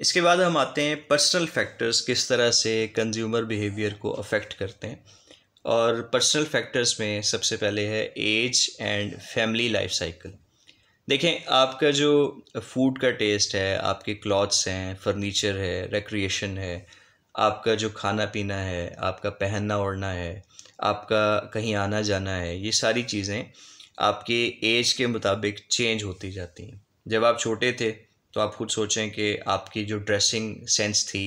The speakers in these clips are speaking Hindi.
इसके बाद हम आते हैं पर्सनल फैक्टर्स किस तरह से कंज्यूमर बिहेवियर को अफेक्ट करते हैं और पर्सनल फैक्टर्स में सबसे पहले है age and family life cycle देखें आपका जो फूड का टेस्ट है आपके क्लॉथ्स हैं फर्नीचर है रिक्रिएशन है आपका जो खाना पीना है आपका पहनना ओढ़ना है आपका कहीं आना जाना है ये सारी चीज़ें आपकी एज के मुताबिक चेंज होती जाती हैं जब आप छोटे थे तो आप खुद सोचें कि आपकी जो ड्रेसिंग सेंस थी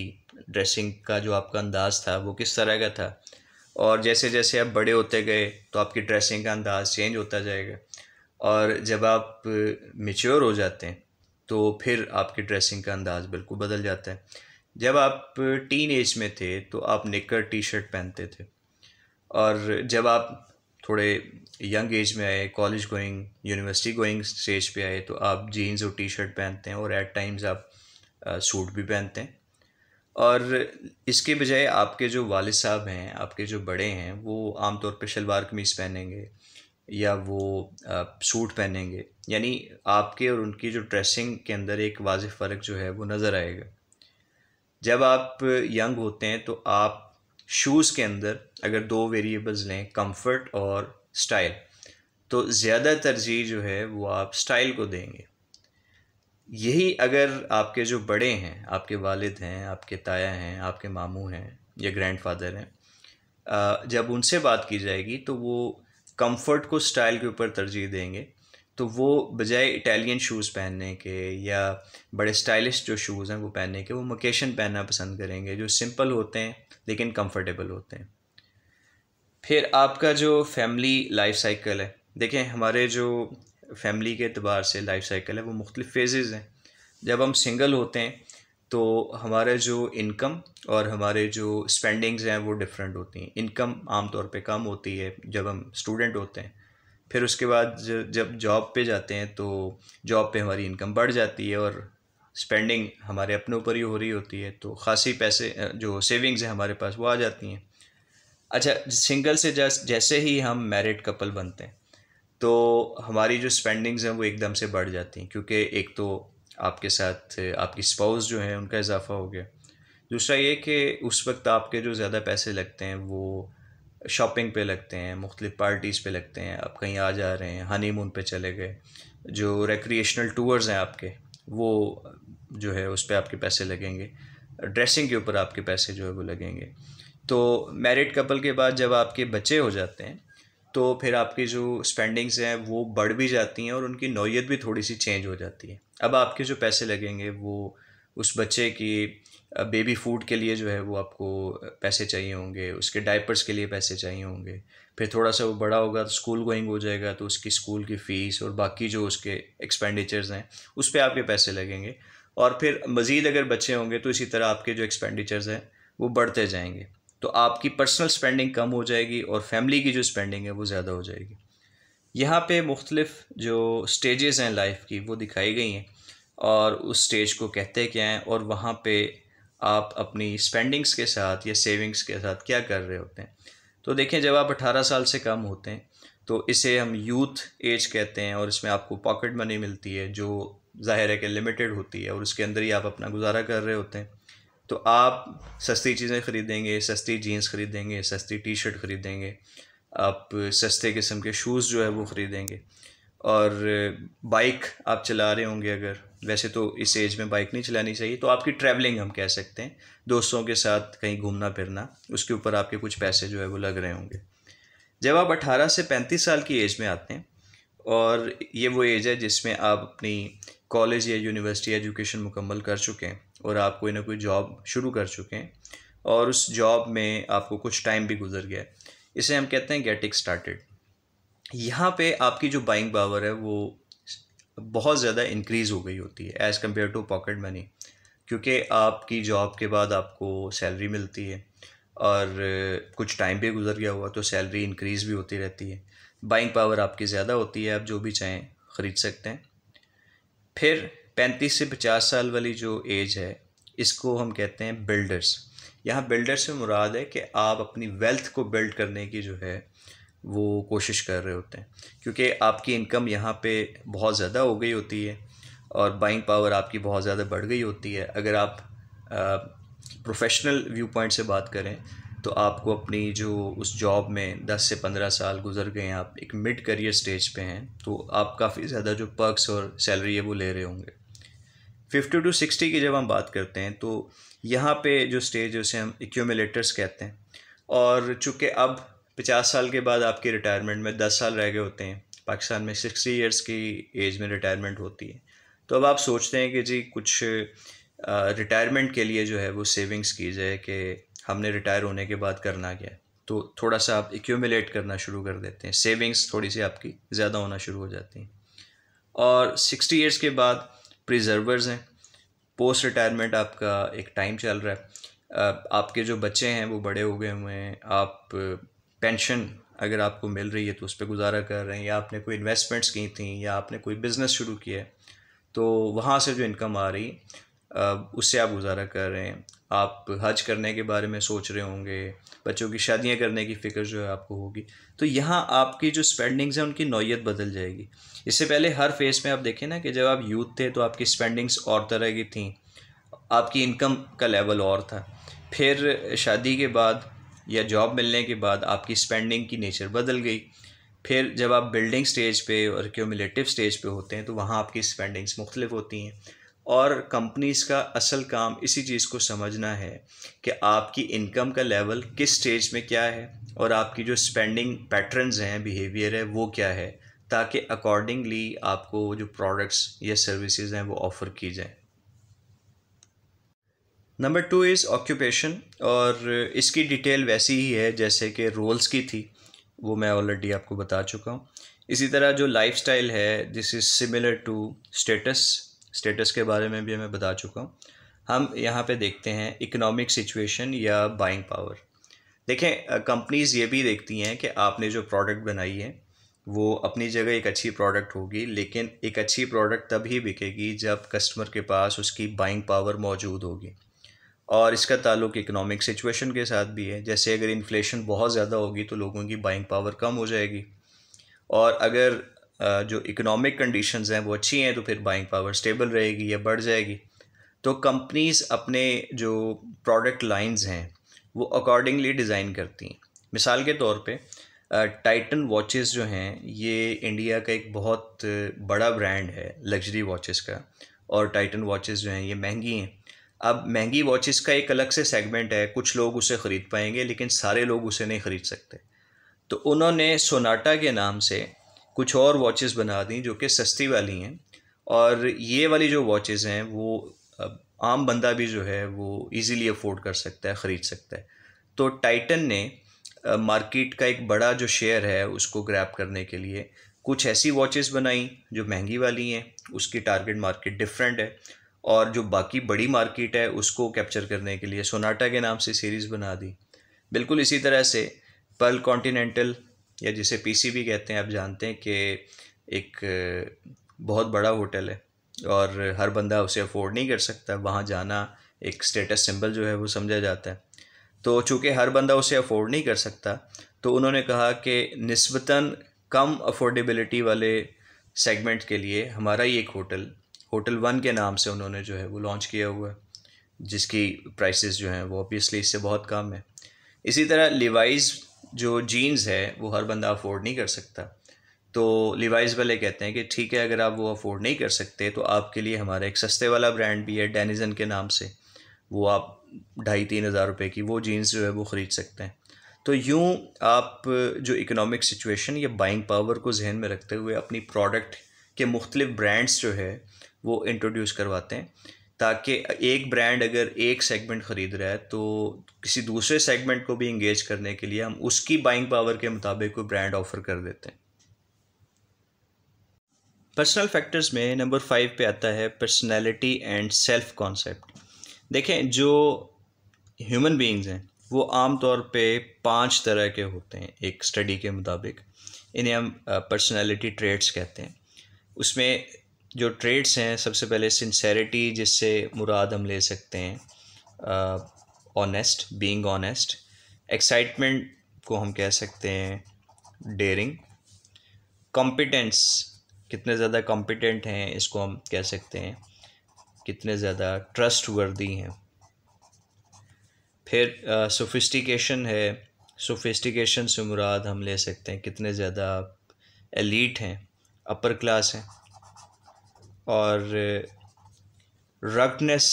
ड्रेसिंग का जो आपका अंदाज़ था वो किस तरह का था और जैसे जैसे आप बड़े होते गए तो आपकी ड्रेसिंग का अंदाज़ चेंज होता जाएगा और जब आप मेच्योर हो जाते हैं तो फिर आपकी ड्रेसिंग का अंदाज़ बिल्कुल बदल जाता है जब आप टीन एज में थे तो आप निकर टी शर्ट पहनते थे और जब आप थोड़े यंग एज में आए college going university going stage पे आए तो आप जीन्स और टी शर्ट पहनते हैं और एट टाइम्स आप सूट भी पहनते हैं और इसके बजाय आपके जो वालिद साहब हैं आपके जो बड़े हैं वो आमतौर पर शलवार कमीज़ पहनेंगे या वो सूट पहनेंगे यानी आपके और उनकी जो ड्रेसिंग के अंदर एक वाज फ़र्क जो है वो नज़र आएगा जब आप यंग होते हैं तो आप शूज़ के अंदर अगर दो वेरिएबल्स लें कंफर्ट और स्टाइल तो ज़्यादा तरजीह जो है वो आप स्टाइल को देंगे यही अगर आपके जो बड़े हैं आपके वालिद हैं आपके ताया हैं आपके मामू हैं या ग्रैंडफादर हैं जब उनसे बात की जाएगी तो वो कंफर्ट को स्टाइल के ऊपर तरजीह देंगे तो वो बजाय इटालियन शूज़ पहनने के या बड़े स्टाइलिश जो शूज़ हैं वो पहनने के वो मोकेशन पहनना पसंद करेंगे जो सिंपल होते हैं लेकिन कंफर्टेबल होते हैं फिर आपका जो फैमिली लाइफ साइकिल है देखें हमारे जो फैमिली के अतबार से लाइफ साइकिल है वो मुख्तलिफ़ फेजेज़ हैं जब हम सिंगल होते हैं तो हमारे जो इनकम और हमारे जो स्पेंडिंग्स हैं वो डिफरेंट होती हैं इनकम आमतौर पे कम होती है जब हम स्टूडेंट होते हैं फिर उसके बाद जब जॉब पे जाते हैं तो जॉब पे हमारी इनकम बढ़ जाती है और स्पेंडिंग हमारे अपने ऊपर ही हो रही होती है तो खासी पैसे जो सेविंग्स हैं हमारे पास वो आ जाती हैं अच्छा सिंगल से जैसे ही हम मैरिड कपल बनते हैं तो हमारी जो स्पेंडिंग्स हैं वो एकदम से बढ़ जाती हैं क्योंकि एक तो आपके साथ आपकी स्पाउस जो है उनका इजाफा हो गया दूसरा ये कि उस वक्त आपके जो ज़्यादा पैसे लगते हैं वो शॉपिंग पे लगते हैं मुख्तलिफ पार्टीज़ पे लगते हैं आप कहीं आ जा रहे हैं हनीमून पे चले गए जो रिक्रिएशनल टूर्स हैं आपके वो जो है उस पर आपके पैसे लगेंगे ड्रेसिंग के ऊपर आपके पैसे जो है वो लगेंगे तो मैरिड कपल के बाद जब आपके बच्चे हो जाते हैं तो फिर आपकी जो स्पेंडिंग्स हैं वो बढ़ भी जाती हैं और उनकी नौीयत भी थोड़ी सी चेंज हो जाती है अब आपके जो पैसे लगेंगे वो उस बच्चे की बेबी फूड के लिए जो है वो आपको पैसे चाहिए होंगे उसके डाइपर्स के लिए पैसे चाहिए होंगे फिर थोड़ा सा वो बड़ा होगा तो स्कूल गोइंग हो जाएगा तो उसकी स्कूल की फ़ीस और बाकी जो उसके एक्सपेंडिचर्स हैं उस पर आपके पैसे लगेंगे और फिर मज़ीद अगर बच्चे होंगे तो इसी तरह आपके जो एक्सपेंडिचर्स हैं वो बढ़ते जाएंगे तो आपकी पर्सनल स्पेंडिंग कम हो जाएगी और फैमिली की जो स्पेंडिंग है वो ज़्यादा हो जाएगी यहाँ पे मुख्तलिफ जो स्टेजेस हैं लाइफ की वो दिखाई गई हैं और उस स्टेज को कहते क्या हैं और वहाँ पे आप अपनी स्पेंडिंग्स के साथ या सेविंग्स के साथ क्या कर रहे होते हैं तो देखें जब आप 18 साल से कम होते हैं तो इसे हम यूथ एज कहते हैं और इसमें आपको पॉकेट मनी मिलती है जो ज़ाहिर है कि लिमिटेड होती है और उसके अंदर ही आप अपना गुजारा कर रहे होते हैं तो आप सस्ती चीज़ें ख़रीदेंगे सस्ती जीन्स ख़रीदेंगे सस्ती टी शर्ट ख़रीदेंगे आप सस्ते किस्म के शूज़ जो है वो ख़रीदेंगे और बाइक आप चला रहे होंगे अगर वैसे तो इस एज में बाइक नहीं चलानी चाहिए तो आपकी ट्रैवलिंग हम कह सकते हैं दोस्तों के साथ कहीं घूमना फिरना उसके ऊपर आपके कुछ पैसे जो है वो लग रहे होंगे जब आप 18 से 35 साल की एज में आते हैं और ये वो एज है जिसमें आप अपनी कॉलेज या यूनिवर्सिटी एजुकेशन मुकम्मल कर चुके हैं और आप कोई ना कोई जॉब शुरू कर चुके हैं और उस जॉब में आपको कुछ टाइम भी गुजर गया है इसे हम कहते हैं गेटिंग स्टार्टेड यहाँ पे आपकी जो बाइंग पावर है वो बहुत ज़्यादा इंक्रीज़ हो गई होती है as compared to pocket money क्योंकि आपकी जॉब के बाद आपको सैलरी मिलती है और कुछ टाइम भी गुजर गया हुआ तो सैलरी इंक्रीज़ भी होती रहती है बाइंग पावर आपकी ज़्यादा होती है आप जो भी चाहें ख़रीद सकते हैं फिर पैंतीस से पचास साल वाली जो एज है इसको हम कहते हैं बिल्डर्स यहाँ बिल्डर्स से मुराद है कि आप अपनी वेल्थ को बिल्ड करने की जो है वो कोशिश कर रहे होते हैं क्योंकि आपकी इनकम यहाँ पे बहुत ज़्यादा हो गई होती है और बाइंग पावर आपकी बहुत ज़्यादा बढ़ गई होती है अगर आप प्रोफेशनल व्यू पॉइंट से बात करें तो आपको अपनी जो उस जॉब में 10 से 15 साल गुजर गए हैं आप एक मिड करियर स्टेज पे हैं तो आप काफ़ी ज़्यादा जो पर्क्स और सैलरी है वो ले रहे होंगे फिफ्टी टू सिक्सटी की जब हम बात करते हैं तो यहाँ पे जो स्टेज है उसे हम इक्यूमिलेटर्स कहते हैं और चूँकि अब पचास साल के बाद आपकी रिटायरमेंट में दस साल रह गए होते हैं पाकिस्तान में सिक्सटी ईयर्स की एज में रिटायरमेंट होती है तो अब आप सोचते हैं कि जी कुछ रिटायरमेंट के लिए जो है वो सेविंग्स की जाए कि हमने रिटायर होने के बाद करना क्या है तो थोड़ा सा आप एक्यूमुलेट करना शुरू कर देते हैं सेविंग्स थोड़ी सी आपकी ज़्यादा होना शुरू हो जाती हैं और सिक्सटी ईयर्स के बाद प्रिजर्वर्स हैं पोस्ट रिटायरमेंट आपका एक टाइम चल रहा है आपके जो बच्चे हैं वो बड़े हो गए हुए हैं आप पेंशन अगर आपको मिल रही है तो उस पर गुजारा कर रहे हैं या आपने कोई इन्वेस्टमेंट्स की थी या आपने कोई बिज़नेस शुरू किया है तो वहाँ से जो इनकम आ रही उससे आप गुजारा कर रहे हैं आप हज करने के बारे में सोच रहे होंगे बच्चों की शादियाँ करने की फ़िक्र जो है आपको होगी तो यहाँ आपकी जो स्पेंडिंग्स हैं उनकी नौीयत बदल जाएगी इससे पहले हर फेज़ में आप देखें ना कि जब आप यूथ थे तो आपकी स्पेंडिंग्स और तरह की थी आपकी इनकम का लेवल और था फिर शादी के बाद या जॉब मिलने के बाद आपकी स्पेंडिंग की नेचर बदल गई फिर जब आप बिल्डिंग स्टेज पे और क्यूमलेटिव स्टेज पे होते हैं तो वहाँ आपकी स्पेंडिंग्स मुख्तलिफ होती हैं और कंपनीज़ का असल काम इसी चीज़ को समझना है कि आपकी इनकम का लेवल किस स्टेज में क्या है और आपकी जो स्पेंडिंग पैटर्न्स हैं बिहेवियर है वो क्या है ताकि अकॉर्डिंगली आपको जो प्रोडक्ट्स या सर्विसेज हैं वो ऑफ़र की जाएँ नंबर टू इज़ ऑक्यूपेशन और इसकी डिटेल वैसी ही है जैसे कि रोल्स की थी वो मैं ऑलरेडी आपको बता चुका हूँ इसी तरह जो लाइफ है this is similar to status status के बारे में भी मैं बता चुका हूँ हम यहाँ पे देखते हैं इकोनॉमिक सिचुएशन या बाइंग पावर देखें कंपनीज़ ये भी देखती हैं कि आपने जो प्रोडक्ट बनाई है वो अपनी जगह एक अच्छी प्रोडक्ट होगी लेकिन एक अच्छी प्रोडक्ट तभी बिकेगी जब कस्टमर के पास उसकी बाइंग पावर मौजूद होगी और इसका ताल्लुक इकोनॉमिक सिचुएशन के साथ भी है जैसे अगर इन्फ्लेशन बहुत ज़्यादा होगी तो लोगों की बाइंग पावर कम हो जाएगी और अगर जो इकोनॉमिक कंडीशंस हैं वो अच्छी हैं तो फिर बाइंग पावर स्टेबल रहेगी या बढ़ जाएगी तो कंपनीज़ अपने जो प्रोडक्ट लाइंस हैं वो अकॉर्डिंगली डिज़ाइन करती हैं मिसाल के तौर पे टाइटन वॉचेस जो हैं ये इंडिया का एक बहुत बड़ा ब्रांड है लग्जरी वॉचेस का और टाइटन वॉचेस जो हैं ये महंगी हैं अब महंगी वॉचेस का एक अलग से सेगमेंट है कुछ लोग उसे ख़रीद पाएंगे लेकिन सारे लोग उसे नहीं ख़रीद सकते तो उन्होंने सोनाटा के नाम से कुछ और वॉचेस बना दी जो कि सस्ती वाली हैं और ये वाली जो वॉचेस हैं वो आम बंदा भी जो है वो इजीली अफोर्ड कर सकता है ख़रीद सकता है तो टाइटन ने मार्केट का एक बड़ा जो शेयर है उसको ग्रैप करने के लिए कुछ ऐसी वॉचेस बनाई जो महंगी वाली हैं उसकी टारगेट मार्केट डिफरेंट है और जो बाकी बड़ी मार्केट है उसको कैप्चर करने के लिए सोनाटा के नाम से सीरीज़ बना दी बिल्कुल इसी तरह से पर्ल कॉन्टीनेंटल या जिसे पीसी भी कहते हैं आप जानते हैं कि एक बहुत बड़ा होटल है और हर बंदा उसे अफोर्ड नहीं कर सकता वहाँ जाना एक स्टेटस सिंबल जो है वो समझा जाता है तो चूँकि हर बंदा उसे अफोर्ड नहीं कर सकता तो उन्होंने कहा कि नस्बता कम अफोर्डेबिलिटी वाले सेगमेंट के लिए हमारा ही एक होटल होटल वन के नाम से उन्होंने जो है वो लॉन्च किया हुआ है जिसकी प्राइसेस जो हैं वो ऑब्वियसली इससे बहुत कम है इसी तरह लिवाइज जो जीन्स है वो हर बंदा अफोर्ड नहीं कर सकता तो लिवाइज वाले कहते हैं कि ठीक है अगर आप वो अफोर्ड नहीं कर सकते तो आपके लिए हमारा एक सस्ते वाला ब्रांड भी है डेनिजन के नाम से वो आप ढाई तीन हज़ार रुपये की वो जीन्स जो है वो ख़रीद सकते हैं तो यूँ आप जो इकोनॉमिक सिचुएशन या बाइंग पावर को जहन में रखते हुए अपनी प्रोडक्ट के मुख्तलिफ ब्रांड्स जो है वो इंट्रोड्यूस करवाते हैं ताकि एक ब्रांड अगर एक सेगमेंट ख़रीद रहा है तो किसी दूसरे सेगमेंट को भी इंगेज करने के लिए हम उसकी बाइंग पावर के मुताबिक कोई ब्रांड ऑफर कर देते हैं पर्सनल फैक्टर्स में नंबर फाइव पे आता है पर्सनैलिटी एंड सेल्फ कॉन्सेप्ट देखें जो ह्यूमन बींग्स हैं वो आम तौर पे पांच तरह के होते हैं एक स्टडी के मुताबिक इन्हें हम पर्सनैलिटी ट्रेड्स कहते हैं उसमें जो ट्रेड्स हैं सबसे पहले सिंसेरिटी जिससे मुराद हम ले सकते हैं ऑनेस्ट बीइंग ऑनेस्ट एक्साइटमेंट को हम कह सकते हैं डेरिंग कॉम्पिटेंस कितने ज़्यादा कॉम्पिटेंट हैं इसको हम कह सकते हैं कितने ज़्यादा ट्रस्ट वर्दी हैं फिर सोफिस्टिकेशन है सोफिस्टिकेशन से मुराद हम ले सकते हैं कितने ज़्यादा एलीट हैं अपर क्लास हैं और रगनेस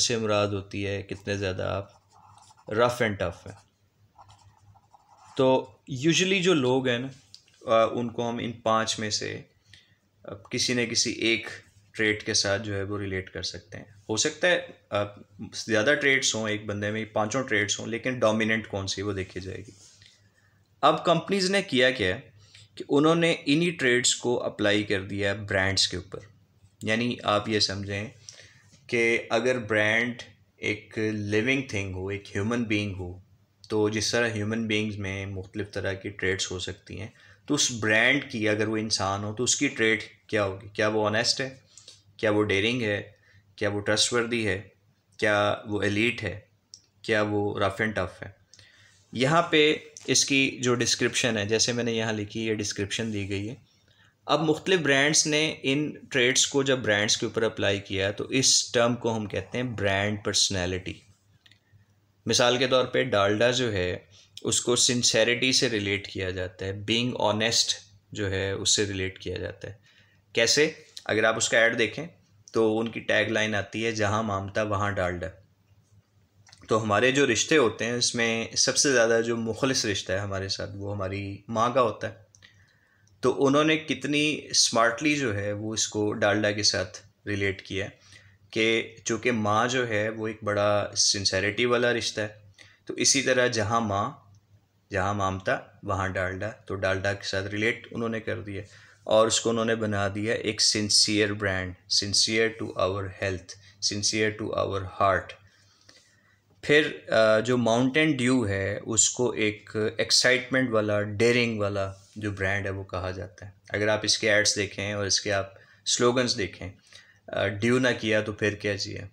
से मुराद होती है कितने ज़्यादा आप रफ़ एंड टफ़ हैं तो यूजली जो लोग हैं ना उनको हम इन पांच में से किसी न किसी एक ट्रेट के साथ जो है वो रिलेट कर सकते हैं हो सकता है ज़्यादा ट्रेड्स हों एक बंदे में पांचों ट्रेड्स हों लेकिन डोमिनेंट कौन सी वो देखी जाएगी अब कंपनीज़ ने किया क्या है कि उन्होंने इन्हीं ट्रेड्स को अप्लाई कर दिया है ब्रांड्स के ऊपर यानी आप ये समझें कि अगर ब्रांड एक लिविंग थिंग हो एक ह्यूमन बीइंग हो तो जिस तरह ह्यूमन बींग्स में मुख्तलिफ़ तरह की ट्रेड्स हो सकती हैं तो उस ब्रांड की अगर वो इंसान हो तो उसकी ट्रेड क्या होगी क्या वो ऑनेस्ट है क्या वो डेरिंग है क्या वो ट्रस्टवर्दी है क्या वो एलीट है क्या वो रफ़ एंड टफ़ है यहाँ पे इसकी जो डिस्क्रिप्शन है जैसे मैंने यहाँ लिखी है डिस्क्रिप्शन दी गई है अब मुख्तलिफ ब्रांड्स ने इन ट्रेड्स को जब ब्रांड्स के ऊपर अप्लाई किया तो इस टर्म को हम कहते हैं ब्रांड पर्सनैलिटी मिसाल के तौर पर डालडा जो है उसको सिंसेरिटी से रिलेट किया जाता है बींग ऑनेस्ट जो है उससे रिलेट किया जाता है कैसे अगर आप उसका ऐड देखें तो उनकी टैग लाइन आती है जहाँ मामता वहाँ डालडा तो हमारे जो रिश्ते होते हैं उसमें सबसे ज़्यादा जो मुखलिस रिश्ता है हमारे साथ वो हमारी माँ का होता है तो उन्होंने कितनी स्मार्टली जो है वो इसको डालडा के साथ रिलेट किया कि चूँकि माँ जो है वो एक बड़ा सिंसेरिटी वाला रिश्ता है तो इसी तरह जहाँ माँ जहाँ मामता वहाँ डालडा तो डालडा के साथ रिलेट उन्होंने कर दिया और उसको उन्होंने बना दिया एक sincere brand sincere to our health sincere to our heart फिर जो माउंटेन ड्यू है उसको एक एक्साइटमेंट वाला डेरिंग वाला जो ब्रांड है वो कहा जाता है अगर आप इसके एड्स देखें और इसके आप स्लोगन्स देखें ड्यू ना किया तो फिर क्या जिया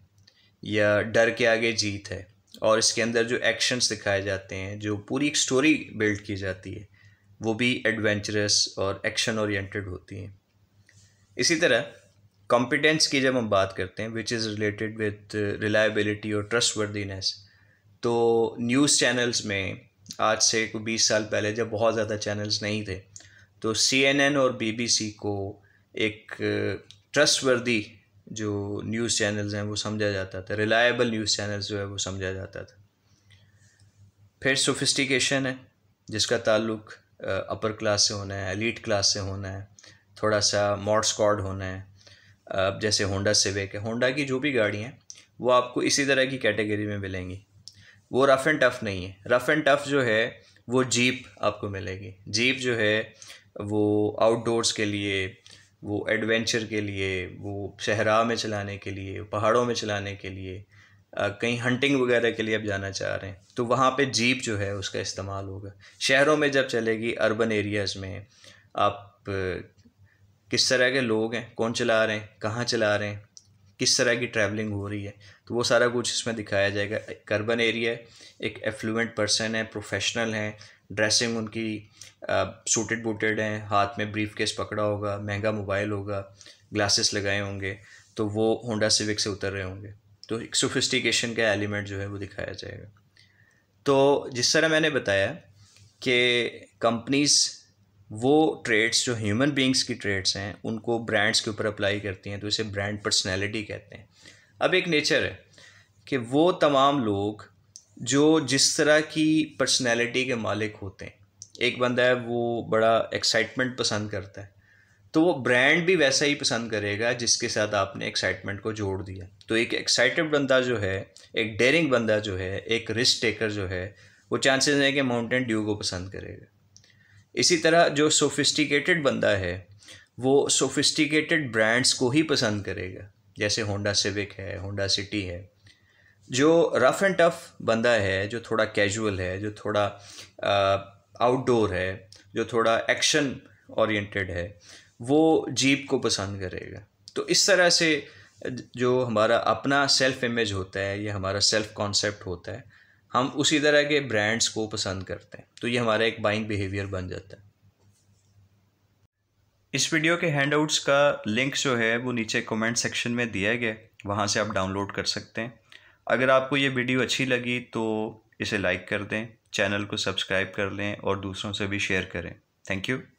या डर के आगे जीत है और इसके अंदर जो एक्शंस दिखाए जाते हैं जो पूरी एक स्टोरी बिल्ड की जाती है वो भी एडवेंचरस और एक्शन ओरिएंटेड होती हैं इसी तरह कॉम्पिटेंस की जब हम बात करते हैं which is related with reliability और ट्रस्ट वर्दीनेस तो न्यूज़ चैनल्स में आज से कोई बीस साल पहले जब बहुत ज़्यादा चैनल्स नहीं थे तो सी एन एन और बी बी सी को एक ट्रस्टवर्दी जो न्यूज़ चैनल्स हैं वो समझा जाता था रिलायबल न्यूज़ चैनल्स जो है वो समझा जाता था फिर सोफिस्टिकेशन है जिसका ताल्लुक अपर क्लास से होना है एलिट क्लास से होना है थोड़ा सा मॉड स्कॉड होना है अब जैसे होंडा सिविक है होंडा की जो भी गाड़ियाँ हैं वो आपको इसी तरह की कैटेगरी में मिलेंगी वो रफ़ एंड टफ़ नहीं है रफ़ एंड टफ़ जो है वो जीप आपको मिलेगी जीप जो है वो आउटडोर्स के लिए वो एडवेंचर के लिए वो शहरा में चलाने के लिए पहाड़ों में चलाने के लिए कहीं हंटिंग वगैरह के लिए आप जाना चाह रहे हैं तो वहाँ पे जीप जो है उसका इस्तेमाल होगा शहरों में जब चलेगी अर्बन एरियाज़ में आप किस तरह के लोग हैं कौन चला रहे हैं कहाँ चला रहे हैं किस तरह की ट्रैवलिंग हो रही है तो वो सारा कुछ इसमें दिखाया जाएगा एक अर्बन एरिया एक एफ्लुएंट पर्सन है प्रोफेशनल हैं ड्रेसिंग उनकी सूटेड बूटेड हैं हाथ में ब्रीफ केस पकड़ा होगा महंगा मोबाइल होगा ग्लासेस लगाए होंगे तो वो होंडा सिविक से उतर रहे होंगे तो एक सोफिस्टिकेशन का एलिमेंट जो है वो दिखाया जाएगा तो जिस तरह मैंने बताया कि कंपनीज़ वो ट्रेड्स जो ह्यूमन बींग्स की ट्रेड्स हैं उनको ब्रांड्स के ऊपर अप्लाई करती हैं तो इसे ब्रांड पर्सनैलिटी कहते हैं अब एक नेचर है कि वो तमाम लोग जो जिस तरह की पर्सनैलिटी के मालिक होते हैं एक बंदा है वो बड़ा एक्साइटमेंट पसंद करता है तो वो ब्रांड भी वैसा ही पसंद करेगा जिसके साथ आपने एक्साइटमेंट को जोड़ दिया तो एक एक्साइटेड बंदा जो है एक डेरिंग बंदा जो है एक रिस्क टेकर जो है वो चांसेस हैं कि माउंटेन ड्यू को पसंद करेगा इसी तरह जो सोफिस्टिकेटेड बंदा है वो सोफिस्टिकेटेड ब्रांड्स को ही पसंद करेगा जैसे होंडा सिविक है होंडा सिटी है जो रफ़ एंड टफ बंदा है जो थोड़ा कैजुअल है जो थोड़ा आउटडोर है जो थोड़ा एक्शन ओरिएंटेड है वो जीप को पसंद करेगा तो इस तरह से जो हमारा अपना सेल्फ इमेज होता है या हमारा सेल्फ कॉन्सेप्ट होता है हम उसी तरह के ब्रांड्स को पसंद करते हैं तो ये हमारा एक बाइंग बिहेवियर बन जाता है इस वीडियो के हैंडआउट्स का लिंक जो है वो नीचे कमेंट सेक्शन में दिया गया है वहाँ से आप डाउनलोड कर सकते हैं अगर आपको ये वीडियो अच्छी लगी तो इसे लाइक कर दें चैनल को सब्सक्राइब कर लें और दूसरों से भी शेयर करें थैंक यू